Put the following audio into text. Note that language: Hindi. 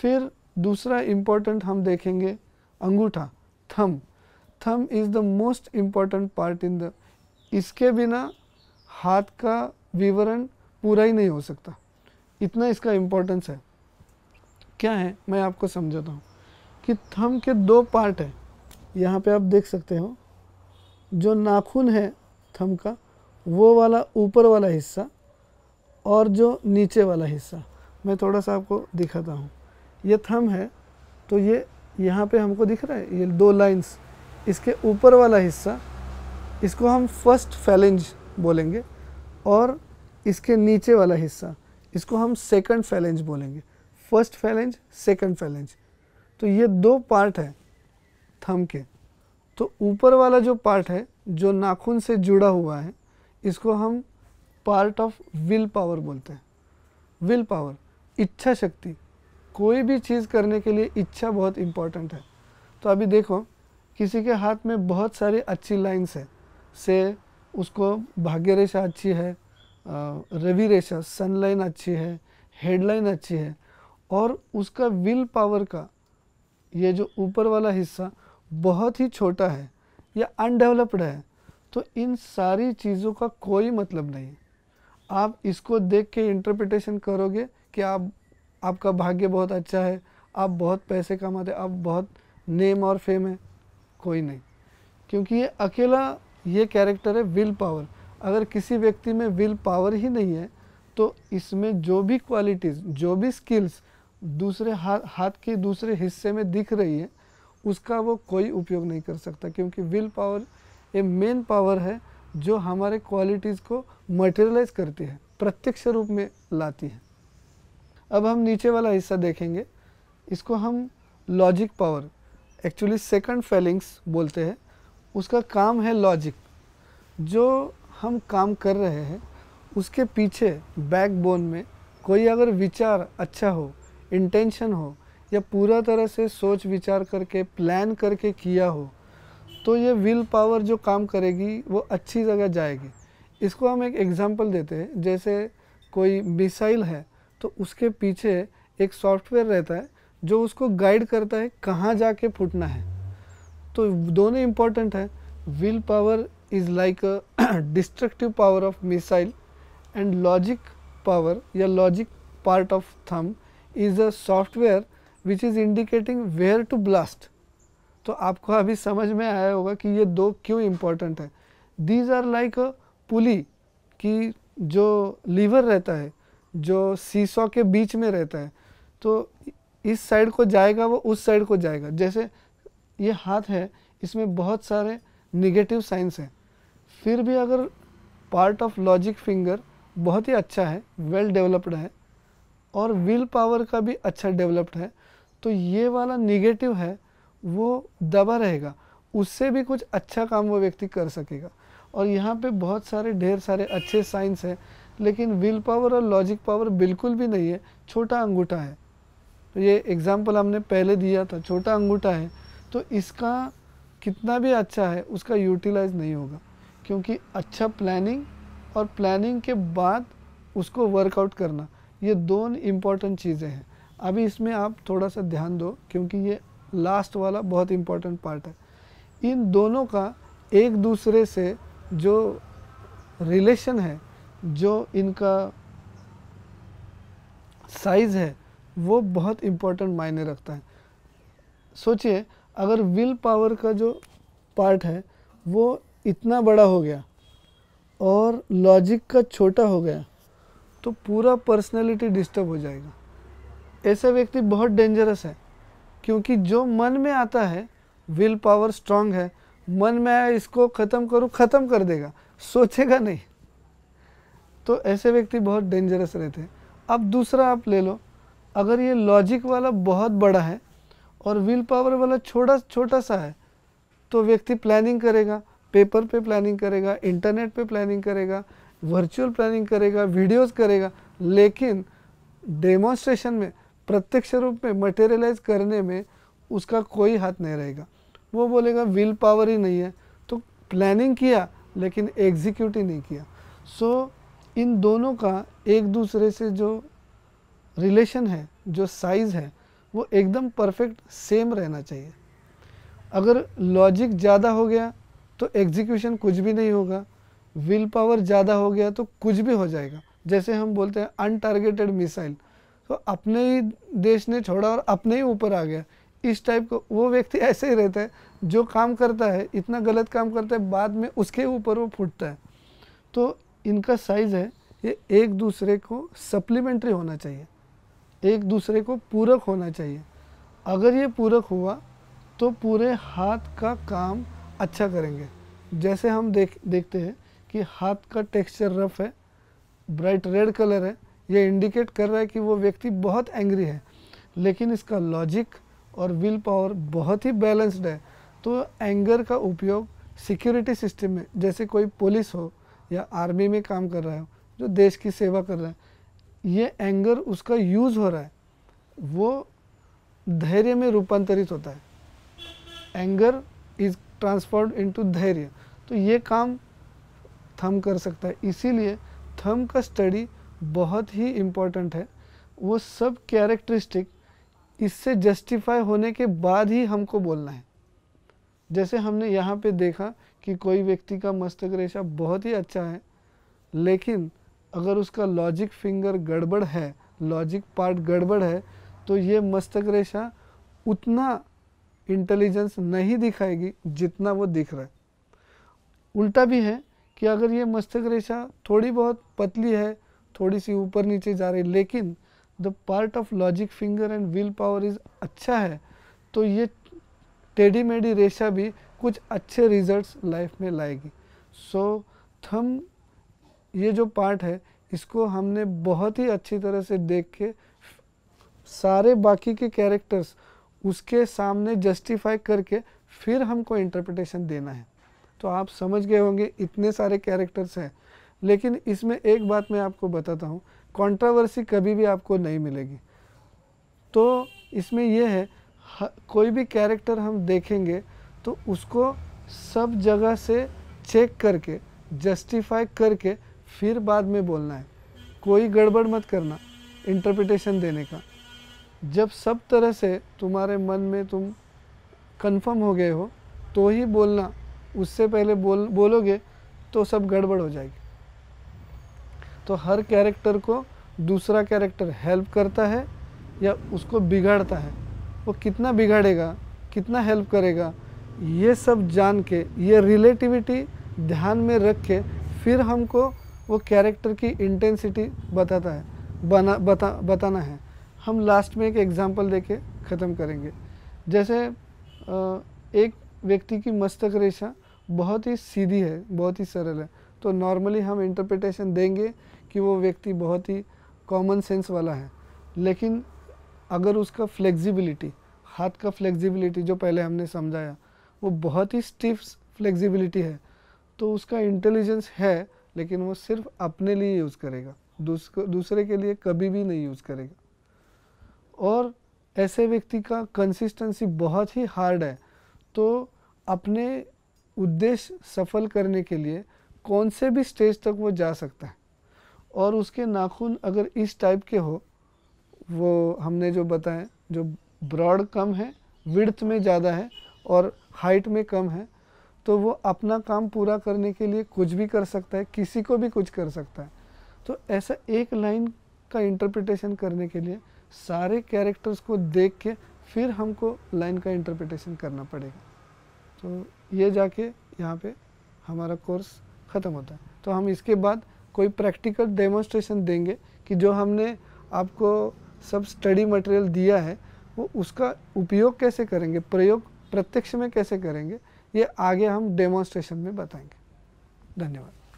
फिर दूसरा इम्पोर्टेंट हम देखेंगे अंगूठा thumb thumb is the most important part in the इसके बिना हाथ का विवरण पूरा ही नहीं हो सकता इतना इसका इम्पोर्टेंस है क्या है मैं आपको समझाता हूँ कि थम के दो पार्ट हैं यहाँ पे आप देख सकते हो जो नाखून है थम का वो वाला ऊपर वाला हिस्सा और जो नीचे वाला हिस्सा मैं थोड़ा सा आपको दिखाता हूँ ये थम है तो ये यहाँ पे हमको दिख रहा है ये दो लाइंस इसके ऊपर वाला हिस्सा इसको हम फर्स्ट फैलेंज बोलेंगे और इसके नीचे वाला हिस्सा इसको हम सेकंड फैलेंज बोलेंगे फर्स्ट फैलेंज सेकंड फैलेंज तो ये दो पार्ट है थम के तो ऊपर वाला जो पार्ट है जो नाखून से जुड़ा हुआ है इसको हम पार्ट ऑफ विल पावर बोलते हैं विल पावर इच्छा शक्ति कोई भी चीज़ करने के लिए इच्छा बहुत इम्पॉर्टेंट है तो अभी देखो किसी के हाथ में बहुत सारी अच्छी लाइन्स है से उसको भाग्य रेशा अच्छी है रवि रेशा सनलाइन अच्छी है हेडलाइन अच्छी है और उसका विल पावर का ये जो ऊपर वाला हिस्सा बहुत ही छोटा है या अनडेवलप्ड है तो इन सारी चीज़ों का कोई मतलब नहीं आप इसको देख के इंटरप्रिटेशन करोगे कि आप आपका भाग्य बहुत अच्छा है आप बहुत पैसे कमाते आप बहुत नेम और फेम है कोई नहीं क्योंकि ये अकेला ये कैरेक्टर है विल पावर अगर किसी व्यक्ति में विल पावर ही नहीं है तो इसमें जो भी क्वालिटीज़ जो भी स्किल्स दूसरे हाथ हाथ के दूसरे हिस्से में दिख रही है उसका वो कोई उपयोग नहीं कर सकता क्योंकि विल पावर ये मेन पावर है जो हमारे क्वालिटीज़ को मटेरियलाइज करती है प्रत्यक्ष रूप में लाती है अब हम नीचे वाला हिस्सा देखेंगे इसको हम logic power actually second phalanges बोलते हैं उसका काम है लॉजिक जो हम काम कर रहे हैं उसके पीछे बैकबोन में कोई अगर विचार अच्छा हो इंटेंशन हो या पूरा तरह से सोच विचार करके प्लान करके किया हो तो ये विल पावर जो काम करेगी वो अच्छी जगह जाएगी इसको हम एक एग्ज़ाम्पल देते हैं जैसे कोई मिसाइल है तो उसके पीछे एक सॉफ्टवेयर रहता है जो उसको गाइड करता है कहाँ जाके फुटना है तो दोनों इम्पॉर्टेंट है will power is like a destructive power of missile and logic power या logic part of thumb is a software which is indicating where to blast तो आपको अभी समझ में आया होगा कि ये दो क्यों इम्पोर्टेंट है these are like a pulley की जो लीवर रहता है जो सीसॉ के बीच में रहता है तो इस साइड को जाएगा वो उस साइड को जाएगा जैसे ये हाथ है इसमें बहुत सारे निगेटिव साइंस हैं फिर भी अगर पार्ट ऑफ लॉजिक फिंगर बहुत ही अच्छा है वेल डेवलप्ड है और विल पावर का भी अच्छा डेवलप्ड है तो ये वाला निगेटिव है वो दबा रहेगा उससे भी कुछ अच्छा काम वो व्यक्ति कर सकेगा और यहाँ पे बहुत सारे ढेर सारे अच्छे साइंस हैं लेकिन विल पावर और लॉजिक पावर बिल्कुल भी नहीं है छोटा अंगूठा है तो ये एग्ज़ाम्पल हमने पहले दिया था छोटा अंगूठा है तो इसका कितना भी अच्छा है उसका यूटिलाइज नहीं होगा क्योंकि अच्छा प्लानिंग और प्लानिंग के बाद उसको वर्कआउट करना ये दोन इम्पॉर्टेंट चीज़ें हैं अभी इसमें आप थोड़ा सा ध्यान दो क्योंकि ये लास्ट वाला बहुत इम्पॉर्टेंट पार्ट है इन दोनों का एक दूसरे से जो रिलेशन है जो इनका साइज़ है वो बहुत इम्पोर्टेंट मायने रखता है सोचिए अगर विल पावर का जो पार्ट है वो इतना बड़ा हो गया और लॉजिक का छोटा हो गया तो पूरा पर्सनैलिटी डिस्टर्ब हो जाएगा ऐसा व्यक्ति बहुत डेंजरस है क्योंकि जो मन में आता है विल पावर स्ट्रांग है मन में आया इसको ख़त्म करूँ ख़त्म कर देगा सोचेगा नहीं तो ऐसे व्यक्ति बहुत डेंजरस रहते हैं अब दूसरा आप ले लो अगर ये लॉजिक वाला बहुत बड़ा है और विल पावर वाला छोटा छोटा सा है तो व्यक्ति प्लानिंग करेगा पेपर पे प्लानिंग करेगा इंटरनेट पे प्लानिंग करेगा वर्चुअल प्लानिंग करेगा वीडियोस करेगा लेकिन डेमोन्स्ट्रेशन में प्रत्यक्ष रूप में मटेरियलाइज करने में उसका कोई हाथ नहीं रहेगा वो बोलेगा विल पावर ही नहीं है तो प्लानिंग किया लेकिन एग्जीक्यूट ही नहीं किया सो so, इन दोनों का एक दूसरे से जो रिलेशन है जो साइज़ है वो एकदम परफेक्ट सेम रहना चाहिए अगर लॉजिक ज़्यादा हो गया तो एग्जीक्यूशन कुछ भी नहीं होगा विल पावर ज़्यादा हो गया तो कुछ भी हो जाएगा जैसे हम बोलते हैं अनटारगेटेड मिसाइल तो अपने ही देश ने छोड़ा और अपने ही ऊपर आ गया इस टाइप को वो व्यक्ति ऐसे ही रहता है जो काम करता है इतना गलत काम करता है बाद में उसके ऊपर वो फूटता है तो इनका साइज़ है ये एक दूसरे को सप्लीमेंट्री होना चाहिए एक दूसरे को पूरक होना चाहिए अगर ये पूरक हुआ तो पूरे हाथ का काम अच्छा करेंगे जैसे हम देख देखते हैं कि हाथ का टेक्सचर रफ है ब्राइट रेड कलर है ये इंडिकेट कर रहा है कि वो व्यक्ति बहुत एंग्री है लेकिन इसका लॉजिक और विल पावर बहुत ही बैलेंस्ड है तो एंगर का उपयोग सिक्योरिटी सिस्टम में जैसे कोई पुलिस हो या आर्मी में काम कर रहा है जो देश की सेवा कर रहा है ये एंगर उसका यूज़ हो रहा है वो धैर्य में रूपांतरित होता है एंगर इज ट्रांसफर्ड इनटू धैर्य तो ये काम थम कर सकता है इसीलिए थम का स्टडी बहुत ही इम्पॉर्टेंट है वो सब कैरेक्टरिस्टिक इससे जस्टिफाई होने के बाद ही हमको बोलना है जैसे हमने यहाँ पे देखा कि कोई व्यक्ति का मस्तक रेशा बहुत ही अच्छा है लेकिन अगर उसका लॉजिक फिंगर गड़बड़ है लॉजिक पार्ट गड़बड़ है तो ये मस्तक रेशा उतना इंटेलिजेंस नहीं दिखाएगी जितना वो दिख रहा है उल्टा भी है कि अगर ये मस्तक रेशा थोड़ी बहुत पतली है थोड़ी सी ऊपर नीचे जा रही लेकिन the part of logic finger and will power is अच्छा है तो ये टेढ़ी मेढ़ी रेशा भी कुछ अच्छे रिजल्ट्स लाइफ में लाएगी सो थम ये जो पार्ट है इसको हमने बहुत ही अच्छी तरह से देख के सारे बाकी के कैरेक्टर्स उसके सामने जस्टिफाई करके फिर हमको इंटरप्रिटेशन देना है तो आप समझ गए होंगे इतने सारे कैरेक्टर्स हैं लेकिन इसमें एक बात मैं आपको बताता हूँ कंट्रोवर्सी कभी भी आपको नहीं मिलेगी तो इसमें यह है कोई भी कैरेक्टर हम देखेंगे तो उसको सब जगह से चेक करके जस्टिफाई करके फिर बाद में बोलना है कोई गड़बड़ मत करना इंटरप्रिटेशन देने का जब सब तरह से तुम्हारे मन में तुम कंफर्म हो गए हो तो ही बोलना उससे पहले बोल बोलोगे तो सब गड़बड़ हो जाएगी तो हर कैरेक्टर को दूसरा कैरेक्टर हेल्प करता है या उसको बिगाड़ता है वो कितना बिगाड़ेगा कितना हेल्प करेगा ये सब जान के ये रिलेटिविटी ध्यान में रख के फिर हमको वो कैरेक्टर की इंटेंसिटी बताता है बना बता बताना है हम लास्ट में एक एग्जांपल देके ख़त्म करेंगे जैसे एक व्यक्ति की मस्तक रेशा बहुत ही सीधी है बहुत ही सरल है तो नॉर्मली हम इंटरप्रिटेशन देंगे कि वो व्यक्ति बहुत ही कॉमन सेंस वाला है लेकिन अगर उसका फ्लेक्सिबिलिटी हाथ का फ्लेक्सिबिलिटी जो पहले हमने समझाया वो बहुत ही स्टिफ फ्लेक्सिबिलिटी है तो उसका इंटेलिजेंस है लेकिन वो सिर्फ अपने लिए यूज़ करेगा दूसरे के लिए कभी भी नहीं यूज़ करेगा और ऐसे व्यक्ति का कंसिस्टेंसी बहुत ही हार्ड है तो अपने उद्देश्य सफल करने के लिए कौन से भी स्टेज तक वो जा सकता है और उसके नाखून अगर इस टाइप के हो वो हमने जो बताया जो ब्रॉड कम है विड्थ में ज़्यादा है और हाइट में कम है तो वो अपना काम पूरा करने के लिए कुछ भी कर सकता है किसी को भी कुछ कर सकता है तो ऐसा एक लाइन का इंटरप्रिटेशन करने के लिए सारे कैरेक्टर्स को देख के फिर हमको लाइन का इंटरप्रिटेशन करना पड़ेगा तो ये जाके यहाँ पे हमारा कोर्स ख़त्म होता है तो हम इसके बाद कोई प्रैक्टिकल डेमोन्स्ट्रेशन देंगे कि जो हमने आपको सब स्टडी मटेरियल दिया है वो उसका उपयोग कैसे करेंगे प्रयोग प्रत्यक्ष में कैसे करेंगे ये आगे हम डेमोन्स्ट्रेशन में बताएंगे धन्यवाद